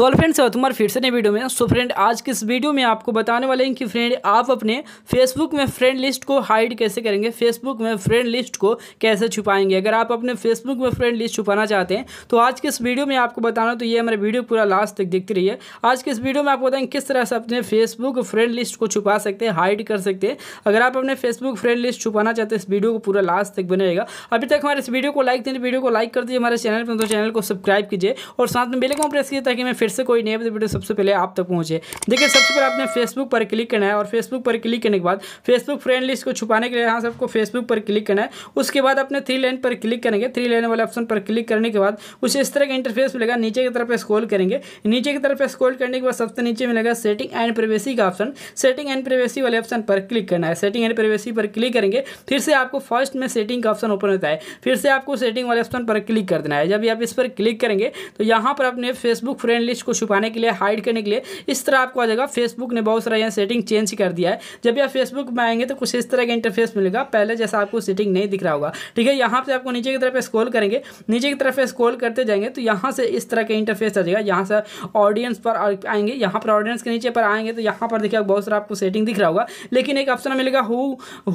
soul friends तुम्हारे फिर से नए वीडियो में सो फ्रेंड आज के इस वीडियो में आपको बताने वाले हैं कि फ्रेंड आप अपने फेसबुक में फ्रेंड लिस्ट को हाइड कैसे करेंगे फेसबुक में फ्रेंड लिस्ट को कैसे छुपाएंगे अगर आप अपने फेसबुक में फ्रेंड लिस्ट छुपाना चाहते हैं तो आज के इस वीडियो में आपको बताना तो ये हमारे वीडियो पूरा लास्ट तक देखते रहिए आज के इस वीडियो में आपको बताएंगे किस तरह से अपने फेसबुक फ्रेंड लिस्ट को छुपा सकते हैं हाइड कर सकते हैं अगर आप अपने फेसबुक फ्रेंड लिस्ट छुपाना चाहते हैं इस वीडियो को पूरा लास्ट तक बने रहेगा अभी तक हमारे इस वीडियो को लाइक देने वीडियो को लाइक कर दीजिए हमारे चैनल पर तो चैनल को सब्सक्राइब कीजिए और साथ में बेलकॉम प्रेस कीजिए ताकि मैं फिर से कोई नई वीडियो सबसे पहले आप तक पहुंचे देखिए सबसे पहले आपने फेसबुक पर क्लिक करना है और फेसबुक पर क्लिक करने के बाद फेसबुक फ्रेंड लिस्ट को छुपाने के लिए यहाँ से आपको फेसबुक पर क्लिक करना है उसके बाद अपने थ्री लाइन पर क्लिक करेंगे थ्री लाइन वाले ऑप्शन पर क्लिक करने के बाद उसे इस तरह का इंटरफेस मिलेगा नीचे की तरफ स्कोल करेंगे नीचे की तरफ स्कोल करने के बाद सबसे नीचे मिलेगा सेटिंग एंड प्रवेसी का ऑप्शन सेटिंग एंड प्रवेसी वाले ऑप्शन पर क्लिक करना है सेटिंग एंड प्राइवेसी पर क्लिक करेंगे फिर से आपको फर्स्ट में सेटिंग का ऑप्शन ओपन होता है फिर से आपको सेटिंग वाले ऑप्शन पर क्लिक कर देना है जब आप इस पर क्लिक करेंगे तो यहाँ पर अपने फेसबुक फ्रेंड लिस्ट को छुपाने के लिए हाइड करने के लिए इस तरह आपको आ जाएगा फेसबुक ने बहुत सारा यहाँ सेटिंग चेंज कर दिया है जब आप फेसबुक में आएंगे तो कुछ इस तरह का इंटरफेस मिलेगा पहले जैसा आपको सेटिंग नहीं दिख रहा होगा ठीक है यहाँ से आपको नीचे की तरफ स्कॉल करेंगे नीचे की तरफ स्कॉल करते जाएंगे तो यहाँ से इस तरह का इंटरफेस आ जाएगा यहाँ से ऑडियंस पर आएंगे यहाँ पर ऑडियंस के नीचे पर आएंगे तो यहाँ पर देखिए बहुत सारा आपको सेटिंग दिख रहा होगा लेकिन एक ऑप्शन मिलेगा who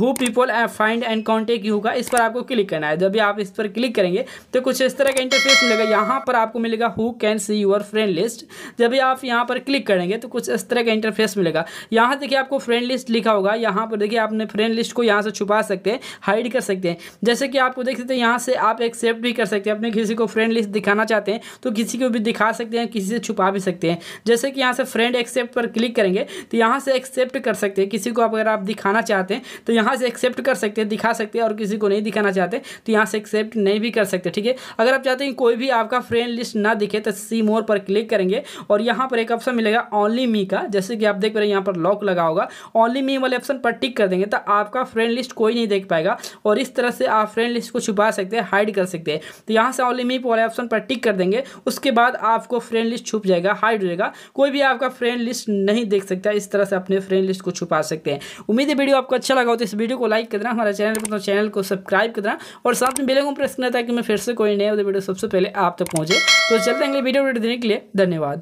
who people find and contact you का इस पर आपको क्लिक करना है जब भी आप इस पर क्लिक करेंगे तो कुछ इस तरह का इंटरफेस मिलेगा यहाँ पर आपको मिलेगा who can see your friend list जब भी आप यहाँ पर क्लिक करेंगे तो कुछ इस तरह का इंटरफेस मिलेगा यहाँ देखिए आपको फ्रेंड लिस्ट लिखा होगा यहाँ पर देखिए आपने फ्रेंड लिस्ट को यहाँ से छुपा सकते हैं हाइड कर सकते हैं जैसे कि आपको देख सकते हैं यहाँ से आप एक्सेप्ट भी कर सकते हैं अपने किसी को फ्रेंड लिस्ट दिखाना चाहते हैं तो किसी को भी दिखा सकते हैं किसी से छुपा भी सकते हैं जैसे कि यहाँ से फ्रेंड एक्सेप्ट पर क्लिक करेंगे तो यहाँ से एक्सेप्ट कर सकते हैं किसी को अगर आप दिखाना चाहते हैं तो यहाँ से एक्सेप्ट कर सकते हैं दिखा सकते हैं और किसी को नहीं दिखाना चाहते तो यहाँ से एक्सेप्ट नहीं भी कर सकते ठीक है अगर आप चाहते हैं कोई भी आपका फ्रेंड लिस्ट ना दिखे तो सी मोर पर क्लिक करेंगे और यहाँ पर एक ऑप्शन मिलेगा ओनली मी का जैसे कि आप देख रहे हैं यहाँ पर लॉक लगा होगा ओनली मी वाले ऑप्शन पर टिक कर देंगे तो आपका फ्रेंड लिस्ट कोई नहीं देख पाएगा और इस तरह से आप फ्रेंड लिस्ट को छुपा सकते हैं हाइड कर सकते हैं तो यहाँ से ओनली मी वाले ऑप्शन पर टिक कर देंगे उसके बाद आपको फ्रेंड लिस्ट छुप जाएगा हाइड हो जाएगा कोई भी आपका फ्रेंड लिस्ट नहीं देख सकता इस तरह से अपने फ्रेंड लिस्ट को छुपा सकते हैं उम्मीद है वीडियो आपको अच्छा लगा हो तो इस वीडियो को लाइक करना हमारे चैनल को तो चैनल को सब्सक्राइब करना और साथ में बेल प्रेस करना ताकि मैं फिर से कोई नया वीडियो सबसे पहले आप तक पहुंचे तो चलते हैं अगले वीडियो देने के लिए धन्यवाद